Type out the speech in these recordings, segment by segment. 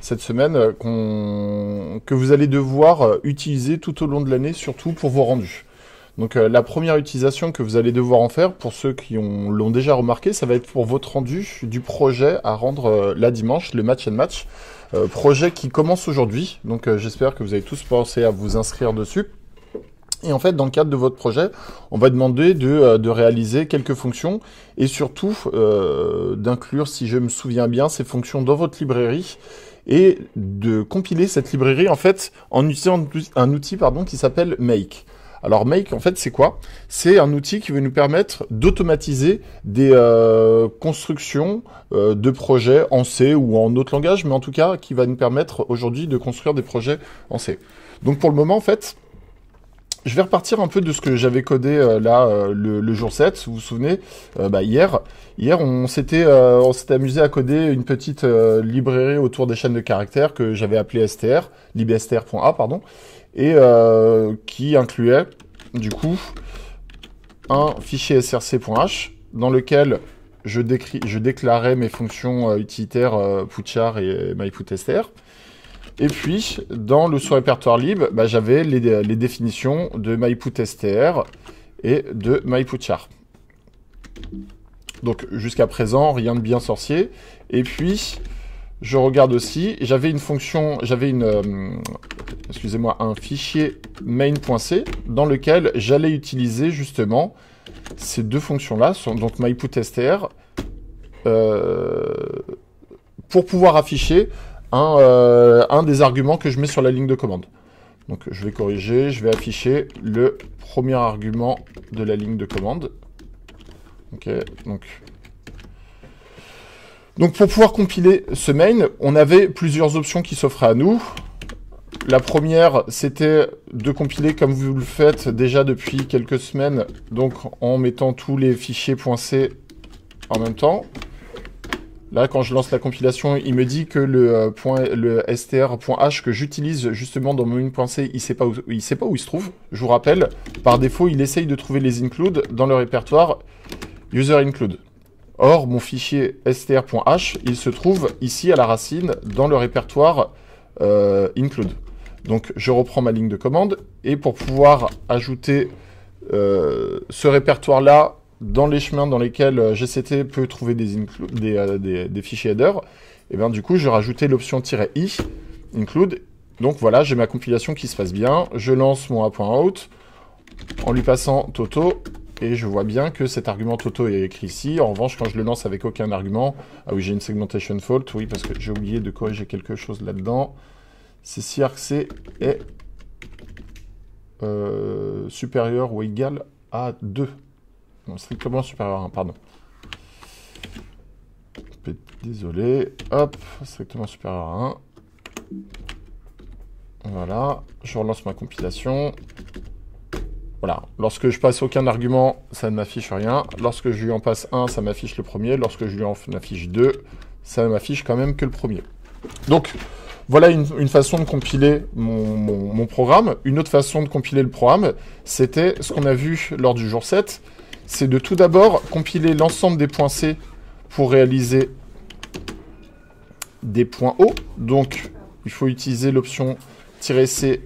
cette semaine euh, que vous allez devoir euh, utiliser tout au long de l'année, surtout pour vos rendus. Donc euh, la première utilisation que vous allez devoir en faire, pour ceux qui l'ont déjà remarqué, ça va être pour votre rendu du projet à rendre la dimanche, le match and match. projet qui commence aujourd'hui, donc j'espère que vous avez tous pensé à vous inscrire dessus. Et en fait, dans le cadre de votre projet, on va demander de, euh, de réaliser quelques fonctions et surtout euh, d'inclure, si je me souviens bien, ces fonctions dans votre librairie et de compiler cette librairie en fait en utilisant un outil pardon, qui s'appelle Make. Alors Make, en fait, c'est quoi C'est un outil qui va nous permettre d'automatiser des euh, constructions de projets en C ou en autre langage, mais en tout cas, qui va nous permettre aujourd'hui de construire des projets en C. Donc pour le moment, en fait, je vais repartir un peu de ce que j'avais codé euh, là euh, le, jour 7. Vous vous souvenez, euh, bah, hier, hier on s'était on s'était amusé à coder une petite librairie autour des chaînes de caractères que j'avais appelée str, libstr.a pardon, et qui incluait du coup un fichier src.h dans lequel je, décris, je déclarais mes fonctions utilitaires putchar et, et myputstr. Et puis, dans le sous-répertoire libre, bah, j'avais les, définitions de MyPutStr et de MyPutChar. Donc, jusqu'à présent, rien de bien sorcier. Et puis, je regarde aussi, j'avais une fonction, j'avais une, euh, excusez-moi, un fichier main.c dans lequel j'allais utiliser justement ces deux fonctions-là, donc myputstr, euh, pour pouvoir afficher euh, un, des arguments que je mets sur la ligne de commande. Donc je vais corriger, je vais afficher le premier argument de la ligne de commande. donc... Donc pour pouvoir compiler ce main, on avait plusieurs options qui s'offraient à nous. La première, c'était de compiler comme vous le faites déjà depuis quelques semaines, donc en mettant tous les fichiers .c en même temps. Là, quand je lance la compilation, il me dit que le, euh, le str.h que j'utilise justement dans mon C, il sait pas où, il sait pas où il se trouve. Je vous rappelle, par défaut, il essaye de trouver les includes dans le répertoire user include. Or, mon fichier str.h, il se trouve ici à la racine dans le répertoire euh, include. Donc, je reprends ma ligne de commande et pour pouvoir ajouter euh, ce répertoire-là dans les chemins dans lesquels euh, GCT peut trouver des, euh, fichiers header, et eh bien du coup, je rajoutais l'option "-i", include. Donc voilà, j'ai ma compilation qui se passe bien. Je lance mon a.out en lui passant Toto, et je vois bien que cet argument Toto est écrit ici. En revanche, quand je le lance avec aucun argument, ah oui, j'ai une segmentation fault, oui, parce que j'ai oublié de corriger quelque chose là-dedans. C'est si rc est euh, supérieur ou égal à 2 strictement supérieur à hein, 1, pardon. Désolé. Hop, strictement supérieur à hein. 1. Voilà, je relance ma compilation. Voilà, lorsque je passe aucun argument, ça ne m'affiche rien. Lorsque je lui en passe un, ça m'affiche le premier. Lorsque je lui en affiche deux, ça ne m'affiche quand même que le premier. Donc, voilà une, façon de compiler mon, mon programme. Une autre façon de compiler le programme, c'était ce qu'on a vu lors du jour 7, c'est de tout d'abord compiler l'ensemble des points C pour réaliser des points O. Donc, il faut utiliser l'option "-c".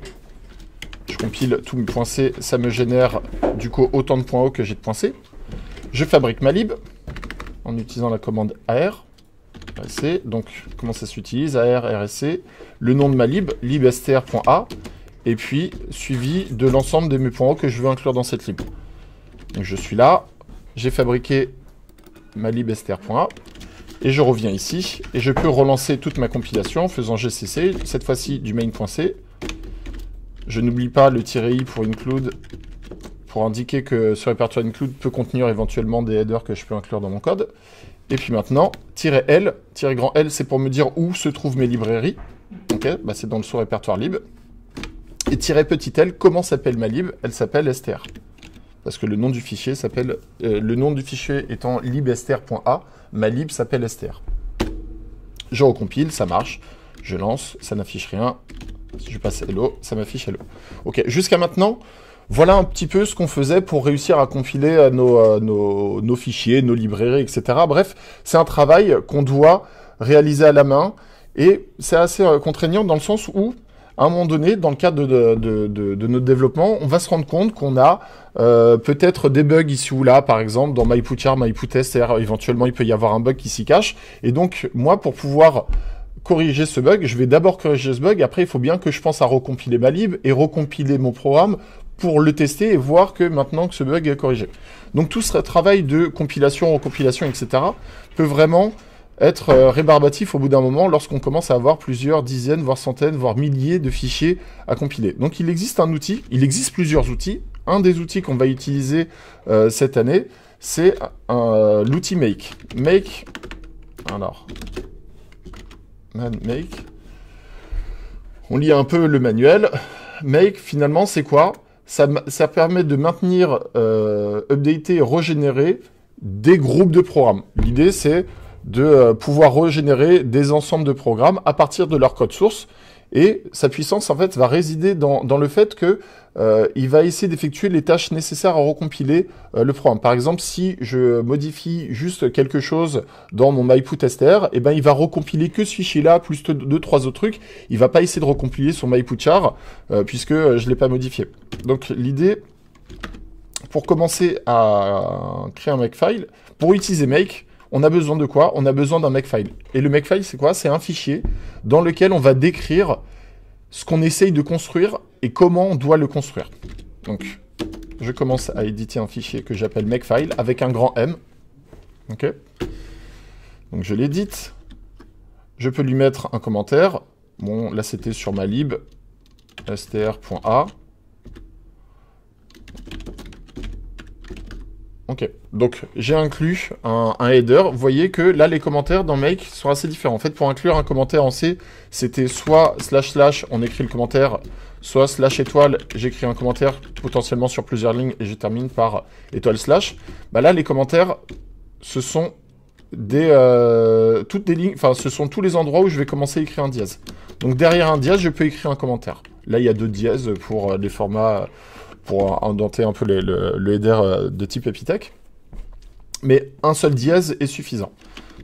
Je compile tous mes points C, ça me génère du coup autant de points O que j'ai de points C. Je fabrique ma lib en utilisant la commande AR. RSC. Donc, comment ça s'utilise AR, RSC. Le nom de ma lib, libstr.a. Et puis, suivi de l'ensemble de mes points O que je veux inclure dans cette lib je suis là, j'ai fabriqué ma libstr.a et je reviens ici et je peux relancer toute ma compilation en faisant gcc, cette fois-ci du main.c. Je n'oublie pas le "-i pour include pour indiquer que ce répertoire include peut contenir éventuellement des headers que je peux inclure dans mon code. Et puis maintenant, "-l", grand "-l", c'est pour me dire où se trouvent mes librairies. Ok, bah, c'est dans le sous-répertoire lib. Et "-petit l", comment s'appelle ma lib Elle s'appelle str parce que le nom du fichier s'appelle, euh, le nom du fichier étant libester.a, ma lib s'appelle ester. Je recompile, ça marche, je lance, ça n'affiche rien. je passe hello, ça m'affiche hello. Ok, jusqu'à maintenant, voilà un petit peu ce qu'on faisait pour réussir à compiler euh, euh, nos, fichiers, nos librairies, etc. Bref, c'est un travail qu'on doit réaliser à la main et c'est assez contraignant dans le sens où, à un moment donné, dans le cadre de notre développement, on va se rendre compte qu'on a euh, peut-être des bugs ici ou là, par exemple, dans MyPutchar, MyPutest, éventuellement il peut y avoir un bug qui s'y cache. Et donc, moi, pour pouvoir corriger ce bug, je vais d'abord corriger ce bug, après il faut bien que je pense à recompiler ma lib et recompiler mon programme pour le tester et voir que maintenant que ce bug est corrigé. Donc tout ce travail de compilation, recompilation, etc. peut vraiment être euh, rébarbatif au bout d'un moment lorsqu'on commence à avoir plusieurs dizaines, voire centaines, voire milliers de fichiers à compiler. Donc il existe un outil, il existe plusieurs outils, un des outils qu'on va utiliser euh, cette année, c'est euh, l'outil Make. Make, alors, Make, on lit un peu le manuel. Make, finalement, c'est quoi ça, permet de maintenir, euh, updater et régénérer des groupes de programmes. L'idée, c'est de pouvoir régénérer des ensembles de programmes à partir de leur code source et sa puissance, en fait, va résider dans, le fait que euh, il va essayer d'effectuer les tâches nécessaires à recompiler euh, le programme. Par exemple, si je modifie juste quelque chose dans mon MyPut tester, et eh ben, il va recompiler que ce fichier-là, plus deux, trois autres trucs. Il va pas essayer de recompiler son MyPut euh, puisque je l'ai pas modifié. Donc, l'idée, pour commencer à créer un makefile, pour utiliser make, on a besoin de quoi On a besoin d'un makefile. Et le makefile, c'est quoi C'est un fichier dans lequel on va décrire ce qu'on essaye de construire et comment on doit le construire. Donc, je commence à éditer un fichier que j'appelle makefile avec un grand M. Ok Donc, je l'édite. Je peux lui mettre un commentaire. Bon, là, c'était sur ma lib str.a. Ok. Donc j'ai inclus un, header. Vous voyez que là les commentaires dans Make sont assez différents. En fait, pour inclure un commentaire en C, c'était soit slash slash on écrit le commentaire, soit slash étoile j'écris un commentaire potentiellement sur plusieurs lignes et je termine par étoile slash. Bah là les commentaires ce sont des euh, toutes des lignes. Enfin, ce sont tous les endroits où je vais commencer à écrire un dièse. Donc derrière un dièse, je peux écrire un commentaire. Là, il y a deux dièses pour les euh, formats pour indenter un peu le, header euh, de type epitech. Mais un seul dièse est suffisant.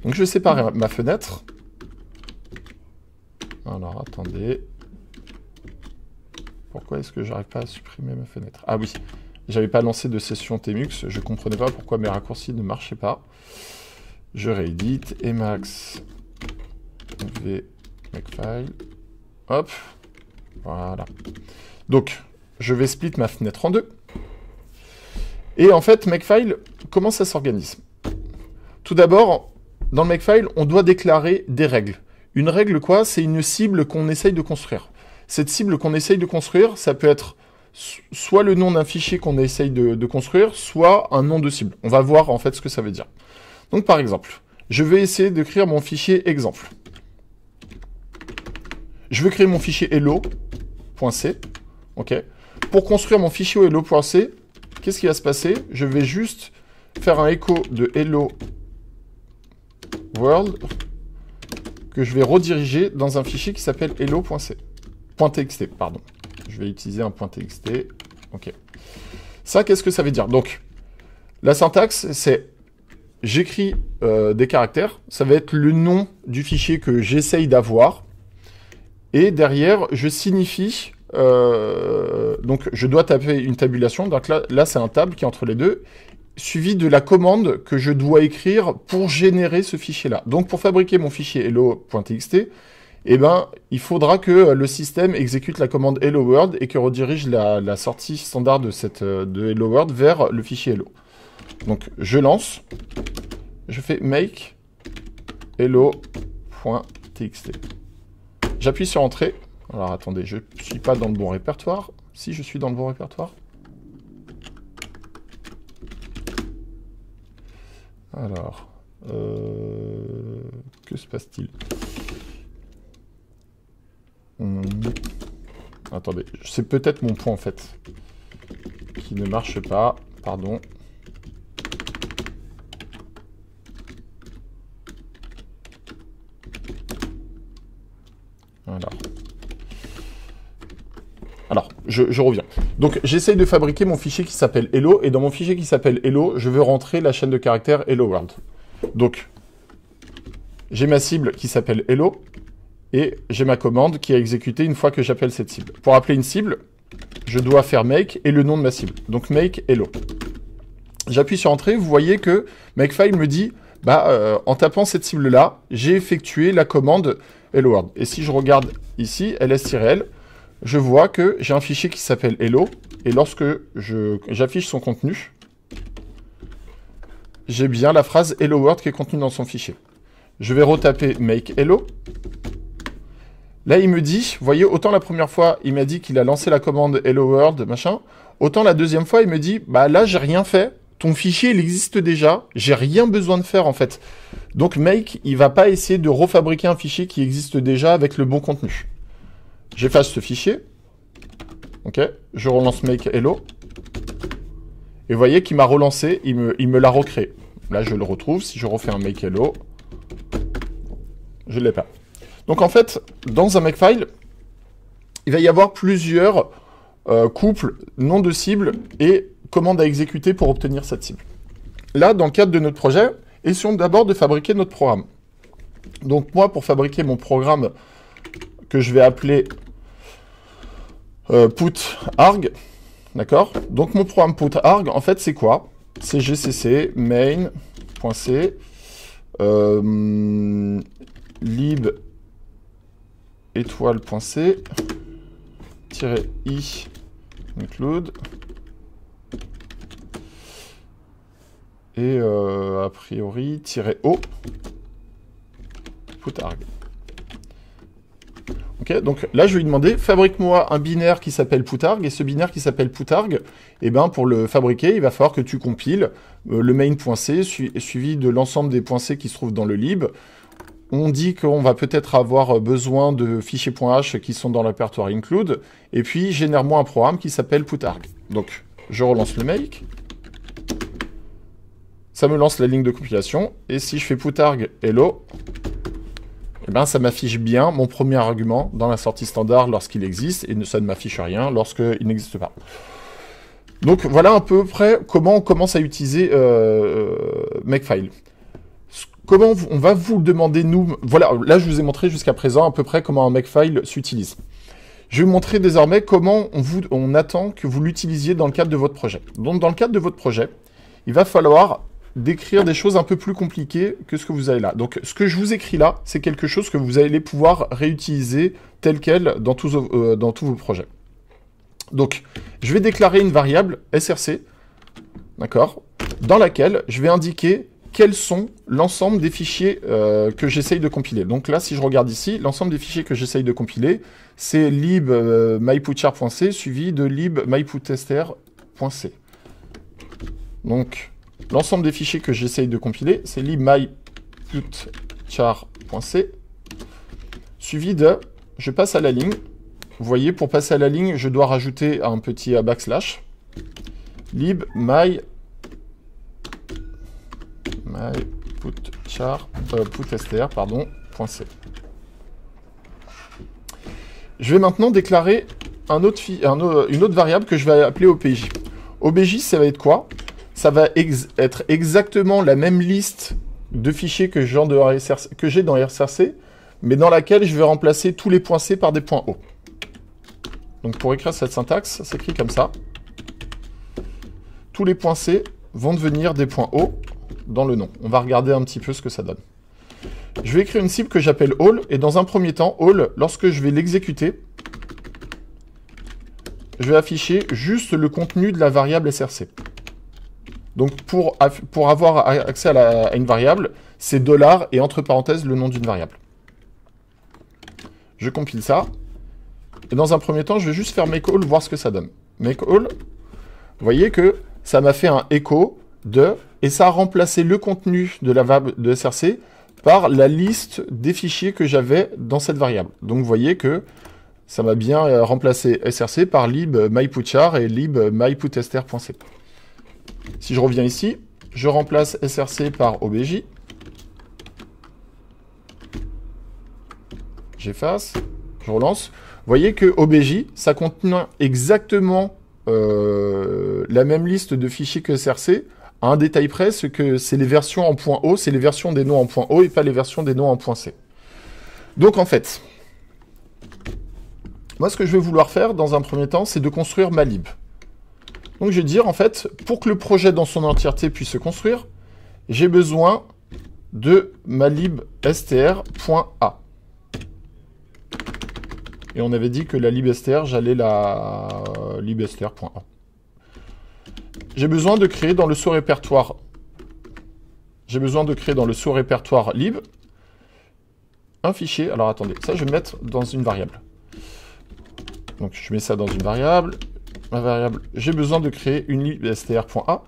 Donc je vais séparer ma fenêtre. Alors attendez. Pourquoi est-ce que j'arrive pas à supprimer ma fenêtre Ah oui, j'avais pas lancé de session Tmux, je comprenais pas pourquoi mes raccourcis ne marchaient pas. Je réédite, Emacs, v, makefile, hop, voilà. Donc, je vais split ma fenêtre en deux. Et en fait, Makefile, comment ça s'organise Tout d'abord, dans le Makefile, on doit déclarer des règles. Une règle, quoi C'est une cible qu'on essaye de construire. Cette cible qu'on essaye de construire, ça peut être soit le nom d'un fichier qu'on essaye de, de, construire, soit un nom de cible. On va voir en fait ce que ça veut dire. Donc par exemple, je vais essayer de créer mon fichier exemple. Je veux créer mon fichier hello.c. Ok pour construire mon fichier hello.c, qu'est-ce qui va se passer Je vais juste faire un écho de hello world que je vais rediriger dans un fichier qui s'appelle hello.c. .txt, pardon. Je vais utiliser un .txt. Ok. Ça, qu'est-ce que ça veut dire Donc, la syntaxe, c'est j'écris euh, des caractères. Ça va être le nom du fichier que j'essaye d'avoir. Et derrière, je signifie euh, donc je dois taper une tabulation. Donc là, là c'est un table qui est entre les deux, suivi de la commande que je dois écrire pour générer ce fichier-là. Donc pour fabriquer mon fichier hello.txt, eh ben, il faudra que euh, le système exécute la commande hello world et que redirige la, sortie standard de, cette, euh, de hello world vers le fichier hello. Donc je lance, je fais make hello.txt. J'appuie sur entrée alors attendez, je suis pas dans le bon répertoire. Si je suis dans le bon répertoire. Alors, euh, que se passe-t-il Attendez, c'est peut-être mon point en fait qui ne marche pas. Pardon. Voilà. Alors, je, reviens. Donc, j'essaye de fabriquer mon fichier qui s'appelle Hello, et dans mon fichier qui s'appelle Hello, je veux rentrer la chaîne de caractères Hello World. Donc, j'ai ma cible qui s'appelle Hello, et j'ai ma commande qui a exécutée une fois que j'appelle cette cible. Pour appeler une cible, je dois faire make et le nom de ma cible. Donc, make Hello. J'appuie sur Entrée, vous voyez que makefile me dit bah, euh, en tapant cette cible-là, j'ai effectué la commande Hello World. Et si je regarde ici, ls-l, je vois que j'ai un fichier qui s'appelle hello, et lorsque j'affiche son contenu, j'ai bien la phrase hello world qui est contenue dans son fichier. Je vais retaper make hello. Là, il me dit, voyez, autant la première fois, il m'a dit qu'il a lancé la commande hello world, machin, autant la deuxième fois, il me dit, bah là, j'ai rien fait, ton fichier, il existe déjà, j'ai rien besoin de faire, en fait. Donc, make, il va pas essayer de refabriquer un fichier qui existe déjà avec le bon contenu. J'efface ce fichier. Ok. Je relance make hello. Et vous voyez qu'il m'a relancé, il me, il me l'a recréé. Là, je le retrouve. Si je refais un make hello, je ne l'ai pas. Donc en fait, dans un makefile, il va y avoir plusieurs euh, couples, nom de cible et commandes à exécuter pour obtenir cette cible. Là, dans le cadre de notre projet, essayons d'abord de fabriquer notre programme. Donc moi, pour fabriquer mon programme que je vais appeler euh, put arg. D'accord Donc mon programme put arg, en fait, c'est quoi C'est gcc main.c euh, lib étoile.c i include et euh, a priori o put arg. Ok donc là, je vais lui demander, fabrique-moi un binaire qui s'appelle putarg, et ce binaire qui s'appelle putarg, eh ben, pour le fabriquer, il va falloir que tu compiles euh, le main.c suivi de l'ensemble des C qui se trouvent dans le lib. On dit qu'on va peut-être avoir euh, besoin de fichiers .h qui sont dans le répertoire include, et puis génère-moi un programme qui s'appelle putarg. Donc, je relance le make, ça me lance la ligne de compilation, et si je fais putarg hello, eh ben, ça m'affiche bien mon premier argument dans la sortie standard lorsqu'il existe, et ça ne m'affiche rien lorsqu'il n'existe pas. Donc voilà à peu près comment on commence à utiliser euh, euh Makefile. Comment on va vous le demander, nous... Voilà, là je vous ai montré jusqu'à présent à peu près comment un Makefile s'utilise. Je vais vous montrer désormais comment on attend que vous l'utilisiez dans le cadre de votre projet. Donc dans le cadre de votre projet, il va falloir d'écrire des choses un peu plus compliquées que ce que vous avez là. Donc ce que je vous écris là, c'est quelque chose que vous allez pouvoir réutiliser tel quel dans tous, euh, dans tous vos projets. Donc je vais déclarer une variable src, d'accord, dans laquelle je vais indiquer quels sont l'ensemble des fichiers euh, que j'essaye de compiler. Donc là, si je regarde ici, l'ensemble des fichiers que j'essaye de compiler, c'est lib euh, suivi de lib Donc, L'ensemble des fichiers que j'essaye de compiler, c'est libmyputchar.c suivi de je passe à la ligne. Vous voyez, pour passer à la ligne, je dois rajouter un petit euh, backslash lib my euh, Je vais maintenant déclarer une autre variable que je vais appeler obj. Obj, ça va être quoi ça va être exactement la même liste de fichiers que j'ai dans RSRC, mais dans laquelle je vais remplacer tous les points C par des points O. Donc pour écrire cette syntaxe, ça s'écrit comme ça. Tous les points C vont devenir des points O dans le nom. On va regarder un petit peu ce que ça donne. Je vais écrire une cible que j'appelle all, et dans un premier temps, all, lorsque je vais l'exécuter, je vais afficher juste le contenu de la variable src. Donc pour, pour avoir accès à, une variable, c'est et entre parenthèses le nom d'une variable. Je compile ça. Et dans un premier temps, je vais juste faire make all, voir ce que ça donne. Make all, vous voyez que ça m'a fait un écho de, et ça a remplacé le contenu de la variable de src par la liste des fichiers que j'avais dans cette variable. Donc vous voyez que ça m'a bien euh, remplacé src par lib myputchar et lib si je reviens ici, je remplace src par obj. J'efface, je relance. Vous voyez que obj, ça contient exactement euh, la même liste de fichiers que src, à un détail près, ce que c'est les versions en point .o, c'est les versions des noms en point .o et pas les versions des noms en point .c. Donc en fait, moi ce que je vais vouloir faire dans un premier temps, c'est de construire ma lib. Donc je vais dire, en fait, pour que le projet dans son entièreté puisse se construire, j'ai besoin de ma libstr.a. Et on avait dit que la libstr, j'allais la libstr.a. J'ai besoin de créer dans le sous-répertoire j'ai besoin de créer dans le sous-répertoire lib un fichier. Alors attendez, ça je vais mettre dans une variable. Donc je mets ça dans une variable, variable, j'ai besoin de créer une lib bah, str.a.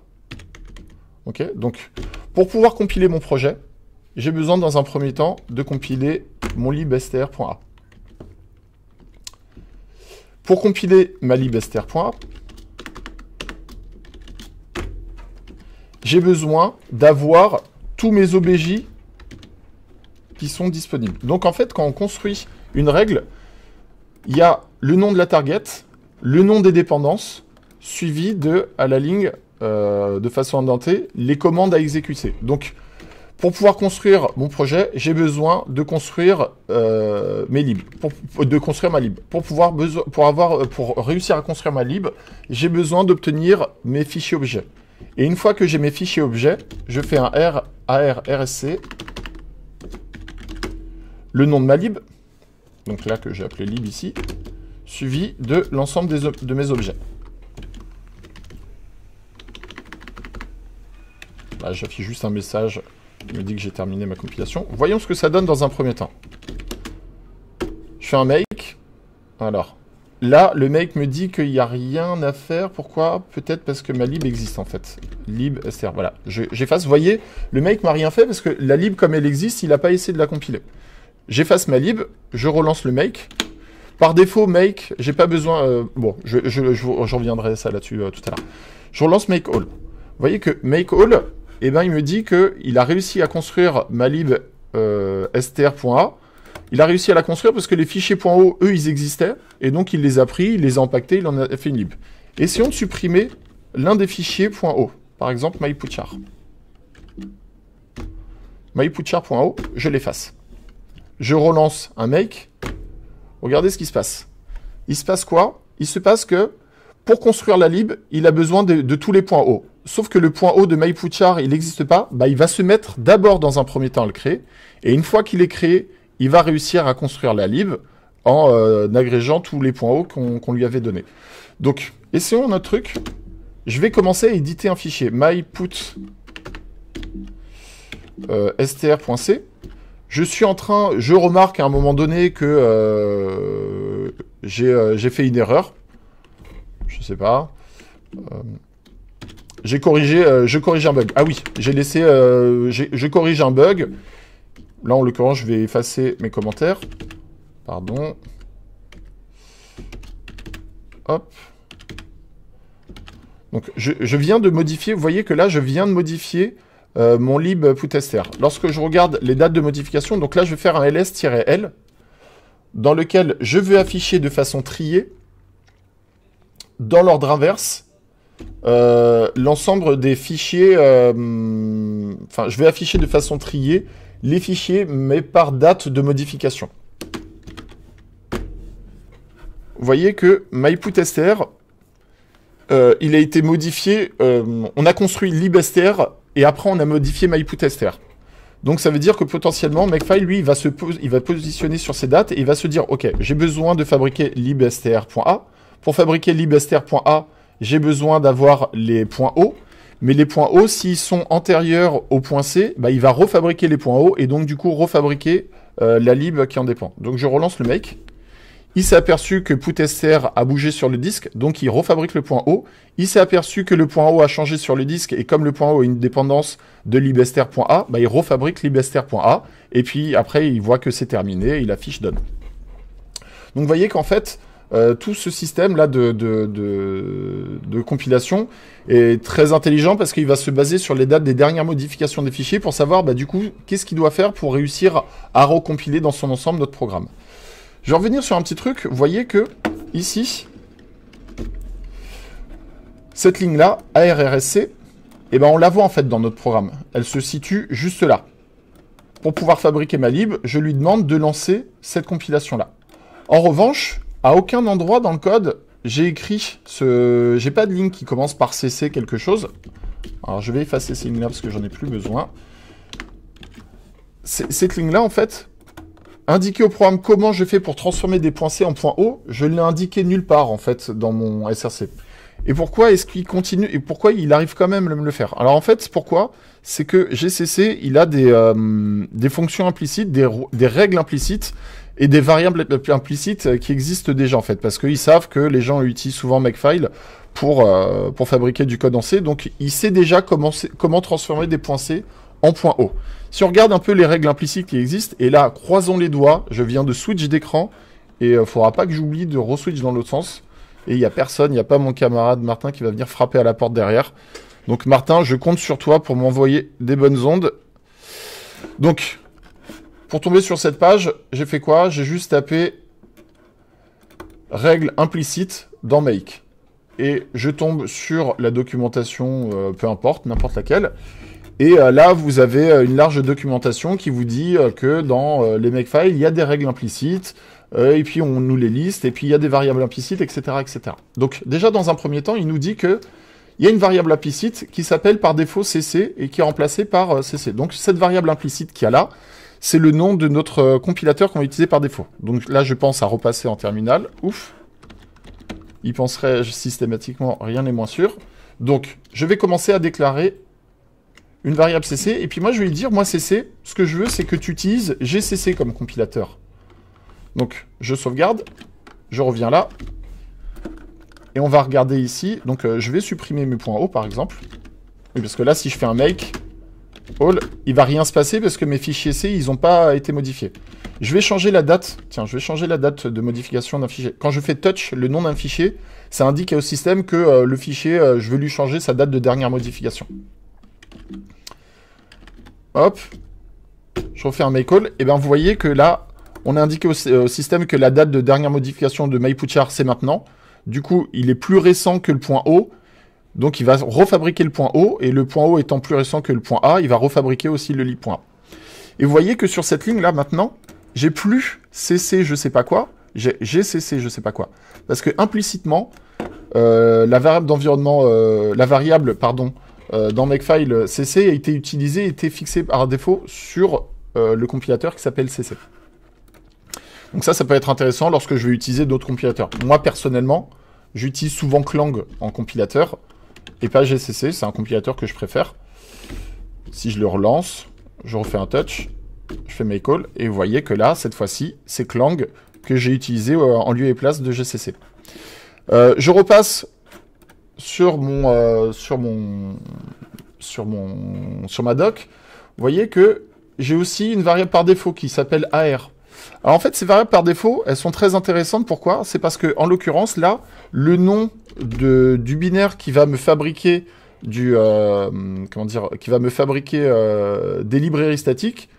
Ok, donc pour pouvoir compiler mon projet, j'ai besoin dans un premier temps de compiler mon bah, str.a. Pour compiler ma libstr.a, bah, j'ai besoin d'avoir tous mes OBJ qui sont disponibles. Donc en fait, quand on construit une règle, il y a le nom de la target, le nom des dépendances, suivi de, à la ligne, euh, de façon indentée, les commandes à exécuter. Donc, pour pouvoir construire mon projet, j'ai besoin de construire euh, mes pour, de construire ma lib. Pour pouvoir euh, pour réussir à construire ma lib, j'ai besoin d'obtenir mes fichiers objets. Et une fois que j'ai mes fichiers objets, je fais un R le nom de ma lib, donc là que j'ai appelé lib ici, suivi de l'ensemble de mes objets. Là, bah, j'affiche juste un message qui me dit que j'ai terminé ma compilation. Voyons ce que ça donne dans un premier temps. Je fais un make. Alors, là, le make me dit qu'il n'y a rien à faire. Pourquoi Peut-être parce que ma lib existe, en fait. Lib str, voilà. J'efface. voyez, le make m'a rien fait parce que la lib, comme elle existe, il n'a pas essayé de la compiler. J'efface ma lib, je relance le make. Par défaut, make, j'ai pas besoin... Euh, bon, je, je, reviendrai ça là-dessus euh, tout à l'heure. Je relance make all. Vous voyez que make all, eh ben, il me dit qu'il a réussi à construire ma lib euh, str.a. Il a réussi à la construire parce que les fichiers .o, eux, ils existaient. Et donc, il les a pris, il les a impactés, il en a fait une lib. Essayons de supprimer l'un des fichiers .o. Par exemple, myputchar. myputchar.o, je l'efface. Je relance un make Regardez ce qui se passe. Il se passe quoi Il se passe que pour construire la lib, il a besoin de, tous les points hauts. Sauf que le point haut de myputchar, il n'existe pas. Bah, il va se mettre d'abord dans un premier temps à le créer. Et une fois qu'il est créé, il va réussir à construire la lib en euh, agrégeant tous les points hauts qu'on lui avait donnés. Donc, essayons notre truc. Je vais commencer à éditer un fichier. myput euh, str.c je suis en train, je remarque à un moment donné que euh, euh, j'ai fait une erreur. Je sais pas. Euh, j'ai corrigé, je corrige un bug. Ah oui, j'ai laissé, je corrige un bug. Là, en l'occurrence, je vais effacer mes commentaires. Pardon. Hop. Donc, je, viens de modifier, vous voyez que là, je viens de modifier euh, mon lib putester. Lorsque je regarde les dates de modification, donc là je vais faire un ls-l dans lequel je veux afficher de façon triée dans l'ordre inverse euh, l'ensemble des fichiers. Euh, enfin, je vais afficher de façon triée les fichiers mais par date de modification. Vous voyez que myputstr, il a été modifié, on a construit libstr et après on a modifié MyPutester. Donc ça veut dire que potentiellement Makefile, lui, il va se il va positionner sur ces dates et il va se dire, ok, j'ai besoin de fabriquer libstr.a. Pour fabriquer libstr.a, j'ai besoin d'avoir les points O. Mais les points O, s'ils sont antérieurs au point C, bah, il va refabriquer les points O et donc du coup refabriquer euh, la lib qui en dépend. Donc je relance le make. Il s'est aperçu que Putester a bougé sur le disque, donc il refabrique le point O. Il s'est aperçu que le point O a changé sur le disque, et comme le point O a une dépendance de libester.a, bah, il refabrique libester.a, et puis après il voit que c'est terminé, il affiche done. Donc vous voyez qu'en fait, euh, tout ce système-là de, de, compilation est très intelligent parce qu'il va se baser sur les dates des dernières modifications des fichiers pour savoir bah, du coup qu'est-ce qu'il doit faire pour réussir à recompiler dans son ensemble notre programme. Je vais revenir sur un petit truc. Vous voyez que, ici, cette ligne-là, ARRSC, eh ben on la voit en fait dans notre programme. Elle se situe juste là. Pour pouvoir fabriquer ma lib, je lui demande de lancer cette compilation-là. En revanche, à aucun endroit dans le code, j'ai écrit ce... J'ai pas de ligne qui commence par CC quelque chose. Alors je vais effacer ces lignes-là parce que j'en ai plus besoin. cette ligne-là, en fait, Indiquer au programme comment je fais pour transformer des points C en points O, je l'ai indiqué nulle part en fait dans mon SRC. Et pourquoi est-ce qu'il continue et pourquoi il arrive quand même à me le faire Alors en fait, pourquoi C'est que GCC, il a des, euh, fonctions implicites, des, règles implicites et des variables implicites qui existent déjà en fait, parce qu'ils savent que les gens utilisent souvent Makefile pour, euh, fabriquer du code en C, donc il sait déjà comment, comment transformer des points C en point haut. Si on regarde un peu les règles implicites qui existent, et là, croisons les doigts, je viens de switch d'écran, et il euh, faudra pas que j'oublie de re-switch dans l'autre sens. Et il n'y a personne, il n'y a pas mon camarade Martin qui va venir frapper à la porte derrière. Donc Martin, je compte sur toi pour m'envoyer des bonnes ondes. Donc, pour tomber sur cette page, j'ai fait quoi J'ai juste tapé règles implicites dans Make. Et je tombe sur la documentation, euh, peu importe, n'importe laquelle. Et euh, là, vous avez euh, une large documentation qui vous dit euh, que dans les makefiles, il y a des règles implicites, et puis on nous les liste, et puis il y a des variables implicites, etc., etc. Donc déjà, dans un premier temps, il nous dit qu'il y a une variable implicite qui s'appelle par défaut CC et qui est remplacée par CC. Donc cette variable implicite qu'il y a là, c'est le nom de notre compilateur qu'on va utiliser par défaut. Donc là, je pense à repasser en terminal. Ouf. Il penserait systématiquement rien n'est moins sûr. Donc, je vais commencer à déclarer une variable CC, et puis moi je vais lui dire, moi CC, ce que je veux c'est que tu utilises GCC comme compilateur. Donc je sauvegarde, je reviens là, et on va regarder ici, donc euh, je vais supprimer mes points haut par exemple, parce que là si je fais un make, all, il va rien se passer parce que mes fichiers C, ils n'ont pas été modifiés. Je vais changer la date, tiens, je vais changer la date de modification d'un fichier. Quand je fais touch, le nom d'un fichier, ça indique au système que euh, le fichier, euh, je veux lui changer sa date de dernière modification. Hop. Je referme mes mycall, Et eh bien, vous voyez que là, on a indiqué euh, au, système que la date de dernière modification de MyPuchar, c'est maintenant. Du coup, il est plus récent que le point O. Donc, il va refabriquer le point O. Et le point O étant plus récent que le point A, il va refabriquer aussi le lit point Et vous voyez que sur cette ligne-là, maintenant, j'ai plus CC je sais pas quoi. J'ai cc je sais pas quoi. Parce que implicitement, euh, la variable d'environnement, euh, la variable, pardon, euh, dans Makefile CC euh, a été utilisé, était fixé par défaut sur euh, le compilateur qui s'appelle CC. Donc ça, ça peut être intéressant lorsque je vais utiliser d'autres compilateurs. Moi, personnellement, j'utilise souvent Clang en compilateur et pas GCC, c'est un compilateur que je préfère. Si je le relance, je refais un touch, je fais mes calls et vous voyez que là, cette fois-ci, c'est Clang que j'ai utilisé en lieu et place de GCC. je repasse sur mon, euh, sur mon, sur mon, sur ma doc, vous voyez que j'ai aussi une variable par défaut qui s'appelle AR. Alors en fait, ces variables par défaut, elles sont très intéressantes. Pourquoi C'est parce que, en l'occurrence, là, le nom de, du binaire qui va me fabriquer du, euh, comment dire, qui va me fabriquer euh, des librairies statiques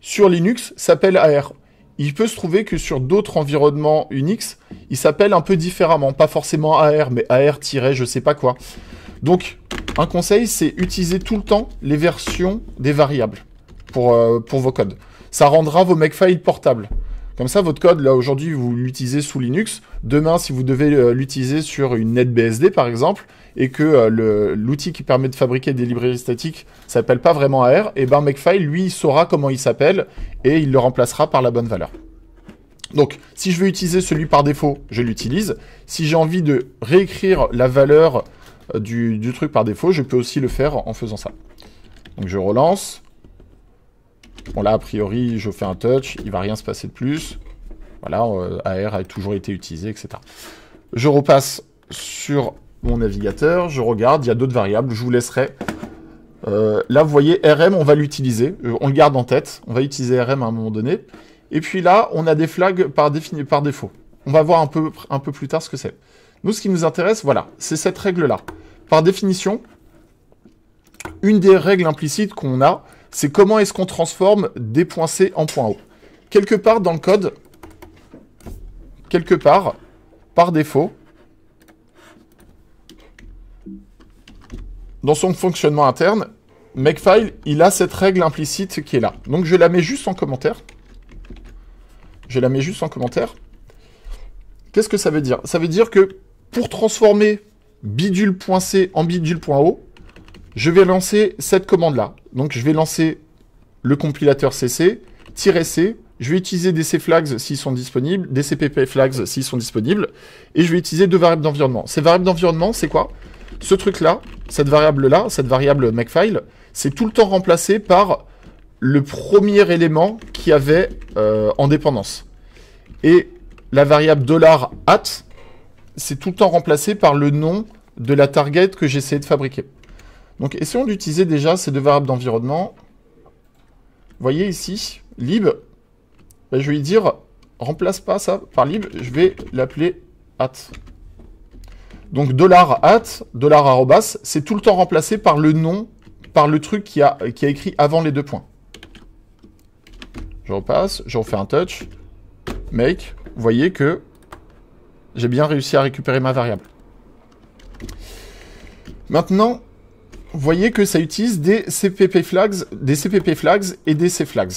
sur Linux s'appelle AR il peut se trouver que sur d'autres environnements Unix, il s'appelle un peu différemment, pas forcément AR, mais AR- je sais pas quoi. Donc, un conseil, c'est utiliser tout le temps les versions des variables pour, euh, pour vos codes. Ça rendra vos makefiles portables. Comme ça, votre code, là, aujourd'hui, vous l'utilisez sous Linux. Demain, si vous devez euh, l'utiliser sur une NetBSD, par exemple, et que euh, l'outil qui permet de fabriquer des librairies statiques s'appelle pas vraiment AR, et ben Makefile, lui, saura comment il s'appelle et il le remplacera par la bonne valeur. Donc, si je veux utiliser celui par défaut, je l'utilise. Si j'ai envie de réécrire la valeur euh, du, truc par défaut, je peux aussi le faire en faisant ça. Donc, je relance. Bon, là, a priori, je fais un touch, il va rien se passer de plus. Voilà, euh, AR a toujours été utilisé, etc. Je repasse sur mon navigateur, je regarde, il y a d'autres variables, je vous laisserai. Euh, là, vous voyez, RM, on va l'utiliser, euh, on le garde en tête, on va utiliser RM à un moment donné. Et puis là, on a des flags par, défini, par défaut. On va voir un peu, un peu plus tard ce que c'est. Nous, ce qui nous intéresse, voilà, c'est cette règle-là. Par définition, une des règles implicites qu'on a, c'est comment est-ce qu'on transforme des points C en points O. Quelque part dans le code, quelque part, par défaut, dans son fonctionnement interne, Makefile, il a cette règle implicite qui est là. Donc je la mets juste en commentaire. Je la mets juste en commentaire. Qu'est-ce que ça veut dire Ça veut dire que pour transformer bidule.c en bidule.o, je vais lancer cette commande-là. Donc je vais lancer le compilateur cc, -c, je vais utiliser des flags s'ils sont disponibles, des cpp flags s'ils sont disponibles, et je vais utiliser deux variables d'environnement. Ces variables d'environnement, c'est quoi ce truc-là, cette variable-là, cette variable makefile, c'est tout le temps remplacé par le premier élément qui avait euh, en dépendance. Et la variable $at, c'est tout le temps remplacé par le nom de la target que j'essayais de fabriquer. Donc essayons d'utiliser déjà ces deux variables d'environnement. Vous voyez ici, lib, ben, je vais lui dire, remplace pas ça par lib, je vais l'appeler at. Donc dollar at, dollar arrobas, c'est tout le temps remplacé par le nom, par le truc qui a, qui a écrit avant les deux points. Je repasse, je refais un touch, make, vous voyez que j'ai bien réussi à récupérer ma variable. Maintenant, vous voyez que ça utilise des CPP flags, des CPP flags et des C flags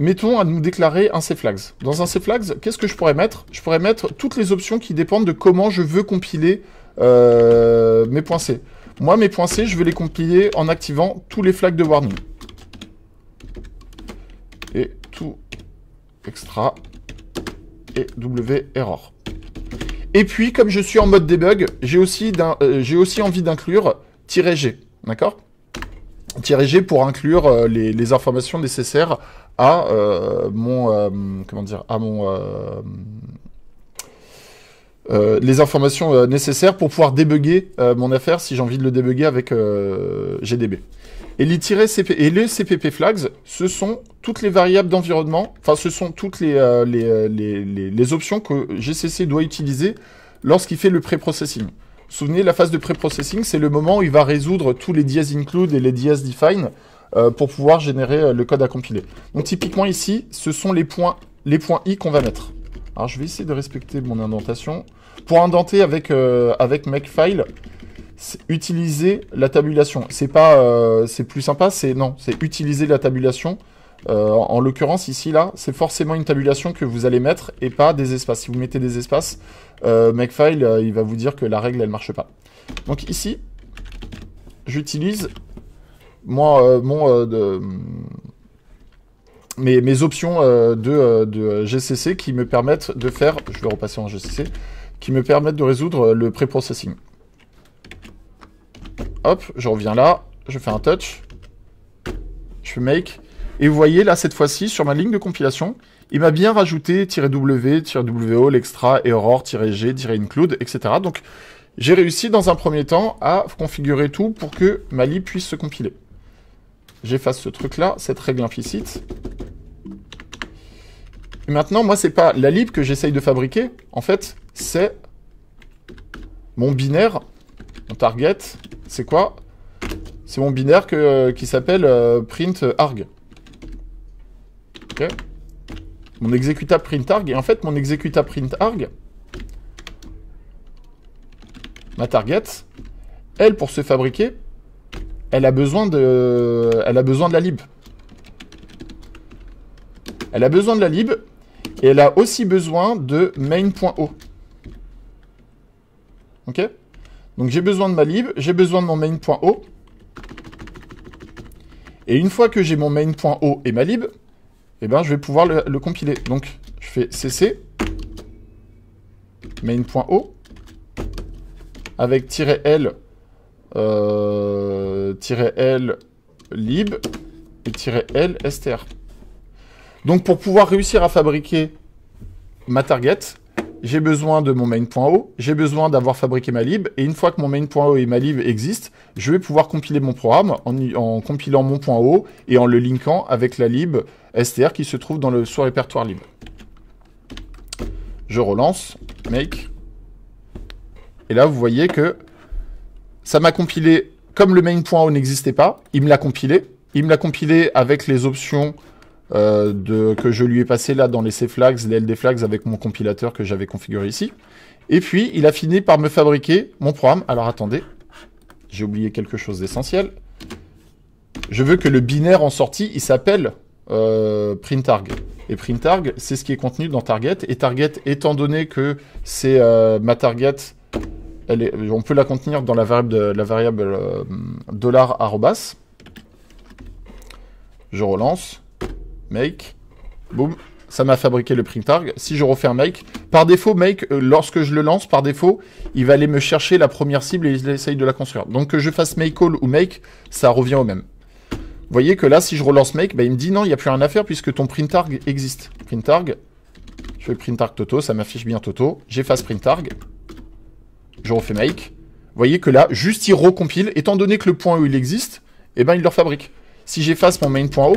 mettons à nous déclarer un flags. Dans un flags, qu'est-ce que je pourrais mettre Je pourrais mettre toutes les options qui dépendent de comment je veux compiler euh, mes points C. Moi, mes points C, je veux les compiler en activant tous les flags de warning. Et tout extra et w error. Et puis, comme je suis en mode debug, j'ai aussi, euh, aussi, envie d'inclure "-g", d'accord "-g", pour inclure euh, les informations nécessaires à euh, mon euh, comment dire à mon euh, les informations nécessaires pour pouvoir débugger mon affaire si j'ai envie de le débugger avec GDB. Et les, et les CPP flags, ce sont toutes les variables d'environnement, enfin ce sont toutes les, options que GCC doit utiliser lorsqu'il fait le préprocessing processing souvenez, la phase de pré-processing, c'est le moment où il va résoudre tous les dias include et les dias define euh, pour pouvoir générer euh, le code à compiler. Donc typiquement ici, ce sont les points, les points i qu'on va mettre. Alors je vais essayer de respecter mon indentation. Pour indenter avec, euh, avec makefile, utiliser la tabulation. C'est pas, euh, c'est plus sympa, c'est non, c'est utiliser la tabulation. en l'occurrence, ici, là, c'est forcément une tabulation que vous allez mettre et pas des espaces. Si vous mettez des espaces, Makefile, il va vous dire que la règle, elle marche pas. Donc ici, j'utilise moi, euh, euh, mm, mes, options euh, de, GCC qui me permettent de faire, je vais repasser en GCC, qui me permettent de résoudre le pré Hop, je reviens là, je fais un touch, je fais make, et vous voyez là cette fois-ci sur ma ligne de compilation, il m'a bien rajouté "-w", "-wo", l'extra, error, "-g", "-include", etc. Donc j'ai réussi dans un premier temps à configurer tout pour que ma lib puisse se compiler. J'efface ce truc-là, cette règle implicite. Et maintenant, moi, c'est pas la lib que j'essaye de fabriquer. En fait, c'est mon binaire, mon target. C'est quoi C'est mon binaire euh, qui s'appelle euh, print arg. mon exécutable print arg. Et en fait, mon exécutable print arg, ma target, elle, pour se fabriquer, elle a besoin de, elle a besoin de la lib. Elle a besoin de la lib et elle a aussi besoin de main.o. Ok Donc j'ai besoin de ma lib, j'ai besoin de mon main.o. Et une fois que j'ai mon main.o et ma lib, eh ben, je vais pouvoir le, le compiler. Donc je fais cc main.o avec -l euh, L lib et L str. Donc pour pouvoir réussir à fabriquer ma target, j'ai besoin de mon main.o, j'ai besoin d'avoir fabriqué ma lib, et une fois que mon main.o et ma lib existent, je vais pouvoir compiler mon programme en, compilant mon .o et en le linkant avec la lib str qui se trouve dans le sous répertoire lib Je relance, make, et là vous voyez que ça m'a compilé, comme le main.o n'existait pas, il me l'a compilé. Il me l'a compilé avec les options euh, de, que je lui ai passées là dans les C-flags, les LD-flags avec mon compilateur que j'avais configuré ici. Et puis, il a fini par me fabriquer mon programme. Alors attendez, j'ai oublié quelque chose d'essentiel. Je veux que le binaire en sortie, il s'appelle euh, Et PrintArg c'est ce qui est contenu dans Target. Et Target, étant donné que c'est euh, ma Target on peut la contenir dans la variable, de, euh, dollar Je relance, make, boum, ça m'a fabriqué le print arg. Si je refais un make, par défaut, make, euh, lorsque je le lance, par défaut, il va aller me chercher la première cible et il essaye de la construire. Donc que je fasse make call ou make, ça revient au même. Vous voyez que là, si je relance make, bah, il me dit non, il n'y a plus rien à faire puisque ton print arg existe. Print je fais print arg Toto, ça m'affiche bien Toto. J'efface print arg, je refais make. Vous voyez que là, juste il recompile. Étant donné que le point où il existe, eh ben, il le fabrique. Si j'efface mon main.o,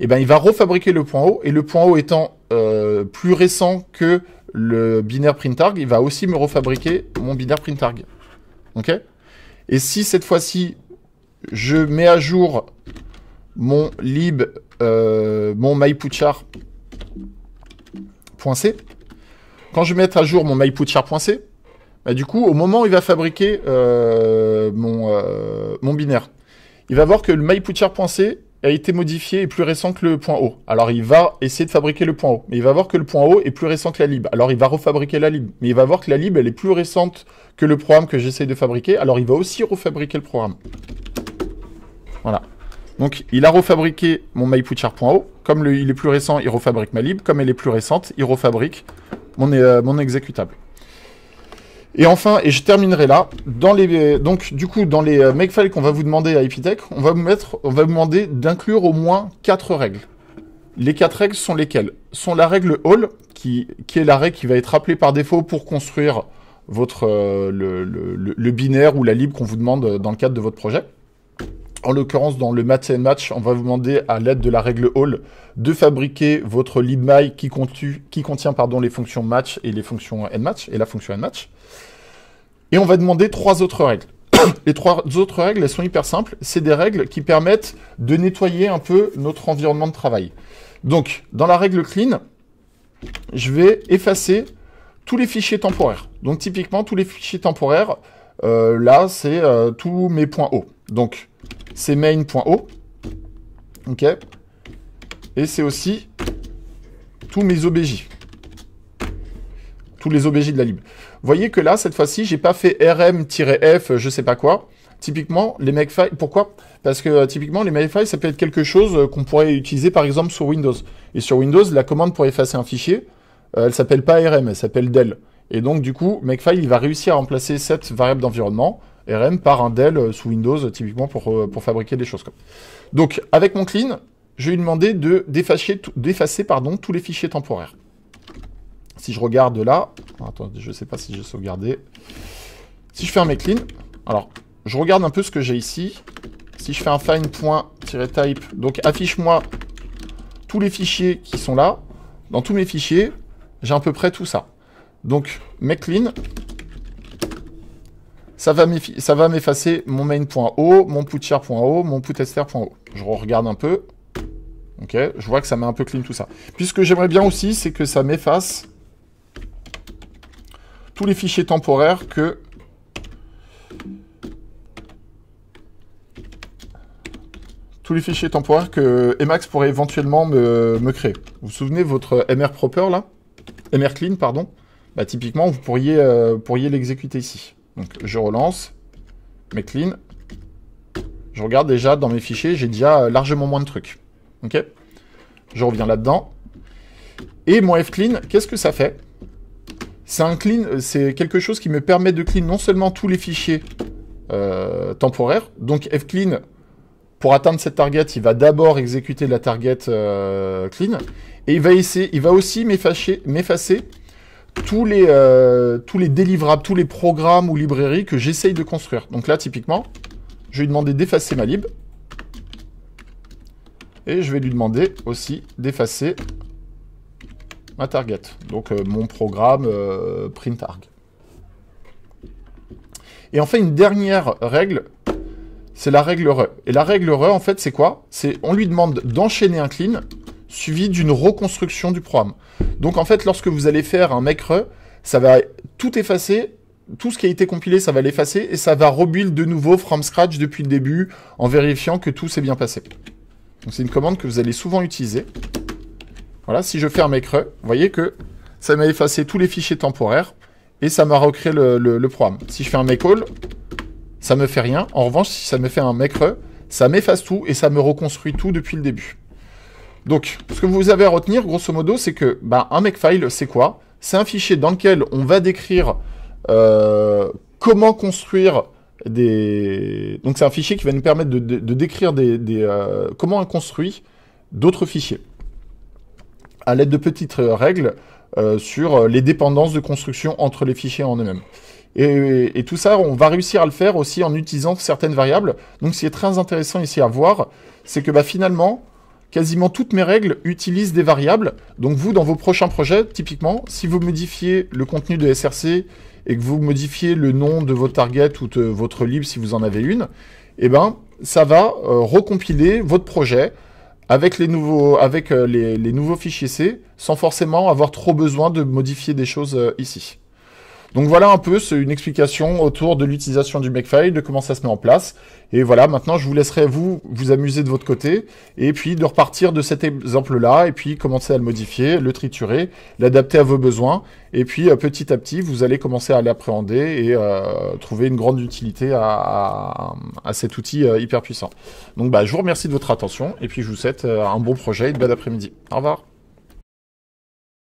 eh ben, il va refabriquer le point O. Et le point haut étant euh, plus récent que le binaire print il va aussi me refabriquer mon binaire printarg, OK Et si cette fois-ci, je mets à jour mon lib, euh, mon .c, quand je mets à jour mon myputchar.c, bah, du coup, au moment où il va fabriquer euh, euh, mon, binaire, il va voir que le myPutcher.c a été modifié et plus récent que le point .o. Alors il va essayer de fabriquer le point .o, mais il va voir que le point .o est plus récent que la lib. Alors il va refabriquer la lib, mais il va voir que la lib elle est plus récente que le programme que j'essaie de fabriquer. Alors il va aussi refabriquer le programme. Voilà. Donc il a refabriqué mon myputcher.o. Comme le, il est plus récent, il refabrique ma lib. Comme elle est plus récente, il refabrique mon euh, exécutable. Et enfin, et je terminerai là, dans les, donc du coup, dans les euh, makefiles qu'on va vous demander à Epitech, on va vous, mettre, on va demander d'inclure au moins quatre règles. Les quatre règles sont lesquelles Sont la règle all, qui, est la règle qui va être appelée par défaut pour construire votre, euh, le, le, binaire ou la lib qu'on vous demande euh, dans le cadre de votre projet. En l'occurrence, dans le match and match, on va vous demander à l'aide de la règle all de fabriquer votre libmy qui, contient les fonctions match et les fonctions end match et la fonction end match. Et on va demander trois autres règles. les trois autres règles, elles sont hyper simples. C'est des règles qui permettent de nettoyer un peu notre environnement de travail. Donc, dans la règle clean, je vais effacer tous les fichiers temporaires. Donc, typiquement, tous les fichiers temporaires, euh, là, c'est euh, tous mes points hauts. Donc, c'est main.o. OK Et c'est aussi tous mes OBJ. Tous les OBJ de la lib. Vous voyez que là, cette fois-ci, j'ai pas fait rm-f, je sais pas quoi. Typiquement, les makefiles, pourquoi Parce que euh, typiquement, les makefiles, ça peut être quelque chose euh, qu'on pourrait utiliser par exemple sur Windows. Et sur Windows, la commande pour effacer un fichier, euh, elle s'appelle pas rm, elle s'appelle del. Et donc, du coup, makefile, il va réussir à remplacer cette variable d'environnement RM par un Dell sous Windows, typiquement pour, euh, pour fabriquer des choses comme. Donc, avec mon clean, je vais lui demander d'effacer de, tous les fichiers temporaires. Si je regarde là, attends, je ne sais pas si j'ai sauvegardé. Si je fais un make clean, alors je regarde un peu ce que j'ai ici. Si je fais un find.type, donc affiche-moi tous les fichiers qui sont là. Dans tous mes fichiers, j'ai à peu près tout ça. Donc, make clean, ça va m'effacer mon main.o, mon putcher.o, mon putester.o. Je regarde un peu. Ok, je vois que ça met un peu clean tout ça. Puisque j'aimerais bien aussi, c'est que ça m'efface tous les fichiers temporaires que... Tous les fichiers temporaires que Emacs pourrait éventuellement me, créer. Vous vous souvenez votre MR proper là MR clean, pardon bah, typiquement, vous pourriez, euh, pourriez l'exécuter ici. Donc je relance, mes clean. Je regarde déjà dans mes fichiers, j'ai déjà euh, largement moins de trucs. Ok Je reviens là-dedans. Et mon clean qu'est-ce que ça fait C'est un clean, euh, c'est quelque chose qui me permet de clean non seulement tous les fichiers euh, temporaires, donc clean pour atteindre cette target, il va d'abord exécuter la target clean, et il va, essayer, il va aussi m'effacer tous les, euh, tous les délivrables, tous les programmes ou librairies que j'essaye de construire. Donc là, typiquement, je vais lui demander d'effacer ma lib. Et je vais lui demander aussi d'effacer ma target. Donc euh, mon programme PrintArg. Euh, print Et enfin, une dernière règle, c'est la règle RE. Et la règle RE, en fait, c'est quoi C'est on lui demande d'enchaîner un clean suivi d'une reconstruction du programme. Donc en fait, lorsque vous allez faire un make-re, ça va tout effacer, tout ce qui a été compilé, ça va l'effacer, et ça va rebuild de nouveau from scratch depuis le début, en vérifiant que tout s'est bien passé. Donc c'est une commande que vous allez souvent utiliser. Voilà, si je fais un make-re, vous voyez que ça m'a effacé tous les fichiers temporaires, et ça m'a recréé le, programme. Si je fais un make-all, ça me fait rien. En revanche, si ça me fait un make-re, ça m'efface tout, et ça me reconstruit tout depuis le début. Donc, ce que vous avez à retenir, grosso modo, c'est que bah, un makefile, c'est quoi C'est un fichier dans lequel on va décrire euh, comment construire des... Donc, c'est un fichier qui va nous permettre de, décrire des, euh, comment on construit d'autres fichiers à l'aide de petites euh, règles sur les dépendances de construction entre les fichiers en eux-mêmes. Et, tout ça, on va réussir à le faire aussi en utilisant certaines variables. Donc, ce qui est très intéressant ici à voir, c'est que bah, finalement, quasiment toutes mes règles utilisent des variables. Donc vous, dans vos prochains projets, typiquement, si vous modifiez le contenu de SRC et que vous modifiez le nom de votre target ou de votre lib si vous en avez une, eh ben, ça va euh, recompiler votre projet avec les nouveaux, avec, euh, les, nouveaux fichiers C sans forcément avoir trop besoin de modifier des choses euh, ici. Donc voilà un peu une explication autour de l'utilisation du Makefile, de comment ça se met en place. Et voilà, maintenant je vous laisserai vous vous amuser de votre côté, et puis de repartir de cet exemple-là, et puis commencer à le modifier, le triturer, l'adapter à vos besoins, et puis euh, petit à petit vous allez commencer à l'appréhender et euh, trouver une grande utilité à, cet outil euh, hyper puissant. Donc bah, je vous remercie de votre attention, et puis je vous souhaite un bon projet et de bon après-midi. Au revoir.